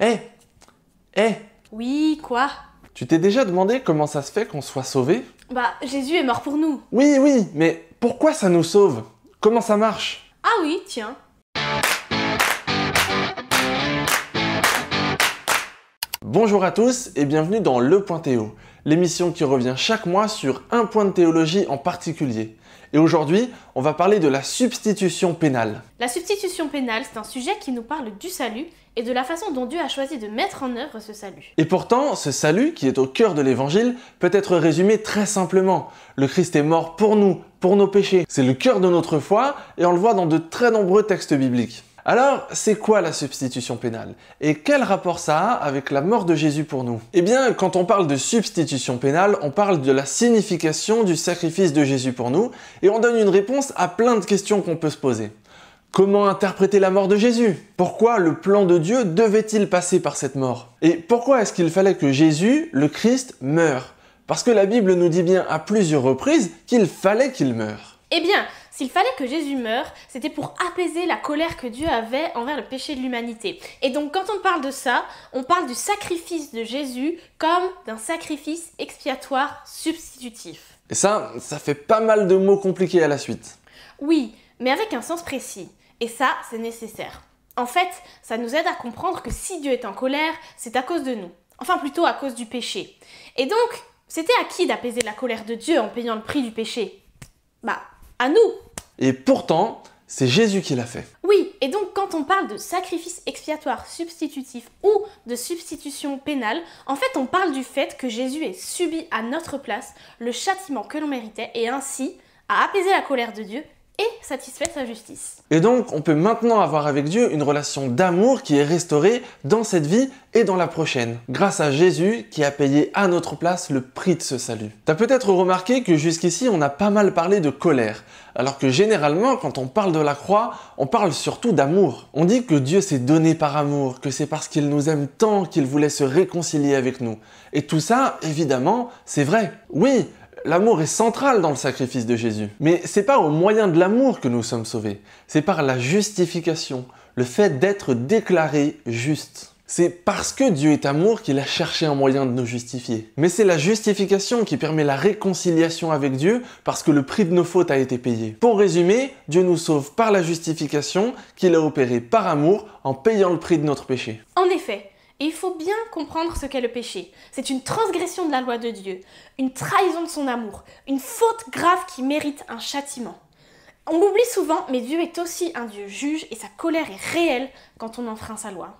Eh Eh Oui, quoi Tu t'es déjà demandé comment ça se fait qu'on soit sauvé Bah, Jésus est mort pour nous. Oui, oui, mais pourquoi ça nous sauve Comment ça marche Ah oui, tiens. Bonjour à tous et bienvenue dans Le Point Théo, l'émission qui revient chaque mois sur un point de théologie en particulier. Et aujourd'hui, on va parler de la substitution pénale. La substitution pénale, c'est un sujet qui nous parle du salut et de la façon dont Dieu a choisi de mettre en œuvre ce salut. Et pourtant, ce salut, qui est au cœur de l'Évangile, peut être résumé très simplement. Le Christ est mort pour nous, pour nos péchés. C'est le cœur de notre foi et on le voit dans de très nombreux textes bibliques. Alors, c'est quoi la substitution pénale Et quel rapport ça a avec la mort de Jésus pour nous Eh bien, quand on parle de substitution pénale, on parle de la signification du sacrifice de Jésus pour nous, et on donne une réponse à plein de questions qu'on peut se poser. Comment interpréter la mort de Jésus Pourquoi le plan de Dieu devait-il passer par cette mort Et pourquoi est-ce qu'il fallait que Jésus, le Christ, meure Parce que la Bible nous dit bien à plusieurs reprises qu'il fallait qu'il meure. Eh bien, s'il fallait que Jésus meure, c'était pour apaiser la colère que Dieu avait envers le péché de l'humanité. Et donc quand on parle de ça, on parle du sacrifice de Jésus comme d'un sacrifice expiatoire substitutif. Et ça, ça fait pas mal de mots compliqués à la suite. Oui, mais avec un sens précis. Et ça, c'est nécessaire. En fait, ça nous aide à comprendre que si Dieu est en colère, c'est à cause de nous. Enfin plutôt à cause du péché. Et donc, c'était à qui d'apaiser la colère de Dieu en payant le prix du péché Bah, à nous et pourtant, c'est Jésus qui l'a fait. Oui, et donc quand on parle de sacrifice expiatoire substitutif ou de substitution pénale, en fait on parle du fait que Jésus ait subi à notre place le châtiment que l'on méritait et ainsi a apaisé la colère de Dieu et satisfait sa justice. Et donc, on peut maintenant avoir avec Dieu une relation d'amour qui est restaurée dans cette vie et dans la prochaine, grâce à Jésus qui a payé à notre place le prix de ce salut. T'as peut-être remarqué que jusqu'ici, on a pas mal parlé de colère, alors que généralement, quand on parle de la croix, on parle surtout d'amour. On dit que Dieu s'est donné par amour, que c'est parce qu'il nous aime tant qu'il voulait se réconcilier avec nous. Et tout ça, évidemment, c'est vrai. Oui, L'amour est central dans le sacrifice de Jésus. Mais c'est pas au moyen de l'amour que nous sommes sauvés. C'est par la justification, le fait d'être déclaré juste. C'est parce que Dieu est amour qu'il a cherché un moyen de nous justifier. Mais c'est la justification qui permet la réconciliation avec Dieu parce que le prix de nos fautes a été payé. Pour résumer, Dieu nous sauve par la justification qu'il a opérée par amour en payant le prix de notre péché. En effet, et il faut bien comprendre ce qu'est le péché. C'est une transgression de la loi de Dieu, une trahison de son amour, une faute grave qui mérite un châtiment. On l'oublie souvent, mais Dieu est aussi un Dieu juge et sa colère est réelle quand on enfreint sa loi.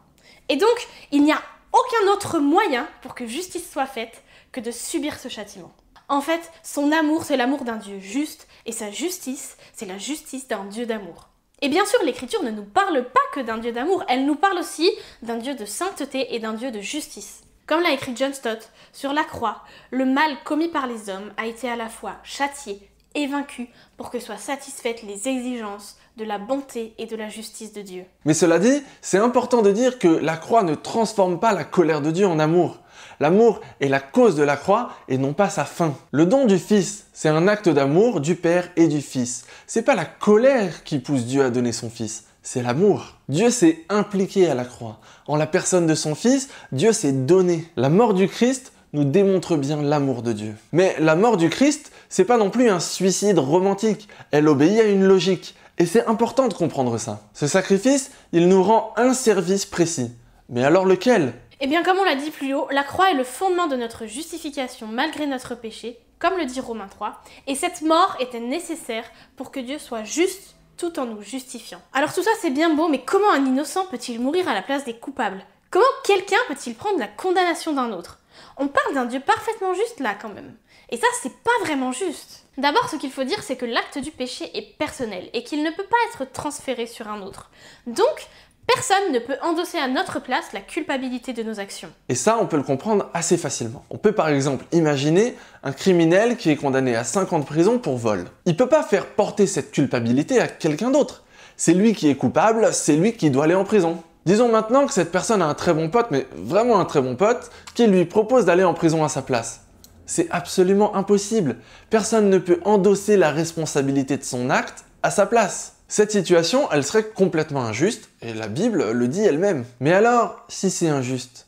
Et donc, il n'y a aucun autre moyen pour que justice soit faite que de subir ce châtiment. En fait, son amour, c'est l'amour d'un Dieu juste, et sa justice, c'est la justice d'un Dieu d'amour. Et bien sûr, l'écriture ne nous parle pas que d'un Dieu d'amour, elle nous parle aussi d'un Dieu de sainteté et d'un Dieu de justice. Comme l'a écrit John Stott, sur la croix, le mal commis par les hommes a été à la fois châtié et vaincu pour que soient satisfaites les exigences de la bonté et de la justice de Dieu. Mais cela dit, c'est important de dire que la croix ne transforme pas la colère de Dieu en amour. L'amour est la cause de la croix et non pas sa fin. Le don du Fils, c'est un acte d'amour du Père et du Fils. C'est pas la colère qui pousse Dieu à donner son Fils, c'est l'amour. Dieu s'est impliqué à la croix. En la personne de son Fils, Dieu s'est donné. La mort du Christ nous démontre bien l'amour de Dieu. Mais la mort du Christ, c'est pas non plus un suicide romantique. Elle obéit à une logique. Et c'est important de comprendre ça. Ce sacrifice, il nous rend un service précis. Mais alors lequel eh bien, comme on l'a dit plus haut, la croix est le fondement de notre justification malgré notre péché, comme le dit Romain 3, et cette mort était nécessaire pour que Dieu soit juste tout en nous justifiant. Alors tout ça c'est bien beau, mais comment un innocent peut-il mourir à la place des coupables Comment quelqu'un peut-il prendre la condamnation d'un autre On parle d'un Dieu parfaitement juste là quand même. Et ça c'est pas vraiment juste. D'abord, ce qu'il faut dire, c'est que l'acte du péché est personnel et qu'il ne peut pas être transféré sur un autre. Donc, Personne ne peut endosser à notre place la culpabilité de nos actions. Et ça, on peut le comprendre assez facilement. On peut par exemple imaginer un criminel qui est condamné à 5 ans de prison pour vol. Il ne peut pas faire porter cette culpabilité à quelqu'un d'autre. C'est lui qui est coupable, c'est lui qui doit aller en prison. Disons maintenant que cette personne a un très bon pote, mais vraiment un très bon pote, qui lui propose d'aller en prison à sa place. C'est absolument impossible. Personne ne peut endosser la responsabilité de son acte à sa place. Cette situation, elle serait complètement injuste, et la Bible le dit elle-même. Mais alors, si c'est injuste,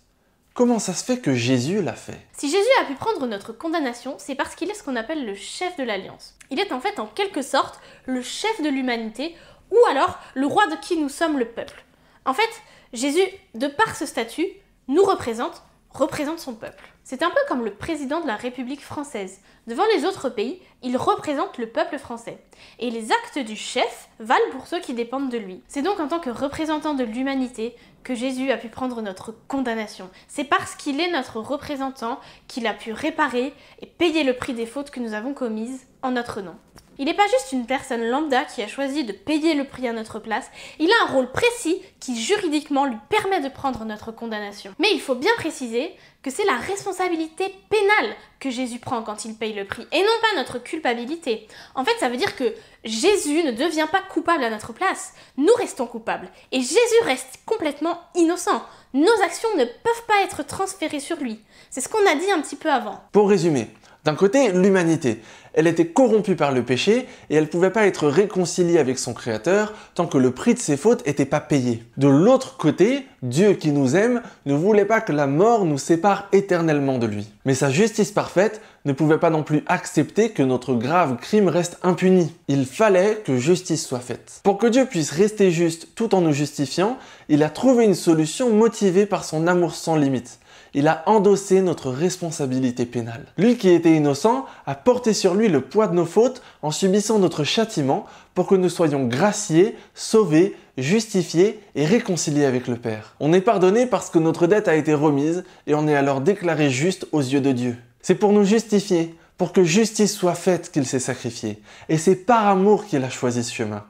comment ça se fait que Jésus l'a fait Si Jésus a pu prendre notre condamnation, c'est parce qu'il est ce qu'on appelle le chef de l'Alliance. Il est en fait en quelque sorte le chef de l'humanité, ou alors le roi de qui nous sommes le peuple. En fait, Jésus, de par ce statut, nous représente représente son peuple. C'est un peu comme le président de la République française. Devant les autres pays, il représente le peuple français. Et les actes du chef valent pour ceux qui dépendent de lui. C'est donc en tant que représentant de l'humanité que Jésus a pu prendre notre condamnation. C'est parce qu'il est notre représentant qu'il a pu réparer et payer le prix des fautes que nous avons commises en notre nom. Il n'est pas juste une personne lambda qui a choisi de payer le prix à notre place, il a un rôle précis qui juridiquement lui permet de prendre notre condamnation. Mais il faut bien préciser que c'est la responsabilité pénale que Jésus prend quand il paye le prix, et non pas notre culpabilité. En fait, ça veut dire que Jésus ne devient pas coupable à notre place, nous restons coupables, et Jésus reste complètement innocent. Nos actions ne peuvent pas être transférées sur lui. C'est ce qu'on a dit un petit peu avant. Pour résumer, d'un côté, l'humanité. Elle était corrompue par le péché et elle ne pouvait pas être réconciliée avec son Créateur tant que le prix de ses fautes n'était pas payé. De l'autre côté, Dieu qui nous aime ne voulait pas que la mort nous sépare éternellement de lui. Mais sa justice parfaite ne pouvait pas non plus accepter que notre grave crime reste impuni. Il fallait que justice soit faite. Pour que Dieu puisse rester juste tout en nous justifiant, il a trouvé une solution motivée par son amour sans limite il a endossé notre responsabilité pénale. Lui qui était innocent a porté sur lui le poids de nos fautes en subissant notre châtiment pour que nous soyons graciés, sauvés, justifiés et réconciliés avec le Père. On est pardonné parce que notre dette a été remise et on est alors déclaré juste aux yeux de Dieu. C'est pour nous justifier, pour que justice soit faite qu'il s'est sacrifié. Et c'est par amour qu'il a choisi ce chemin.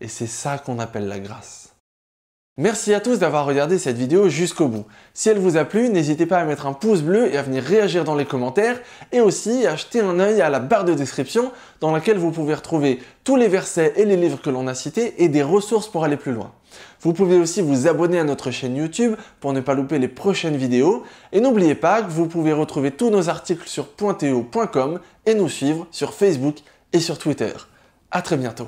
Et c'est ça qu'on appelle la grâce. Merci à tous d'avoir regardé cette vidéo jusqu'au bout. Si elle vous a plu, n'hésitez pas à mettre un pouce bleu et à venir réagir dans les commentaires et aussi à jeter un œil à la barre de description dans laquelle vous pouvez retrouver tous les versets et les livres que l'on a cités et des ressources pour aller plus loin. Vous pouvez aussi vous abonner à notre chaîne YouTube pour ne pas louper les prochaines vidéos et n'oubliez pas que vous pouvez retrouver tous nos articles sur pointeo.com et nous suivre sur Facebook et sur Twitter. À très bientôt.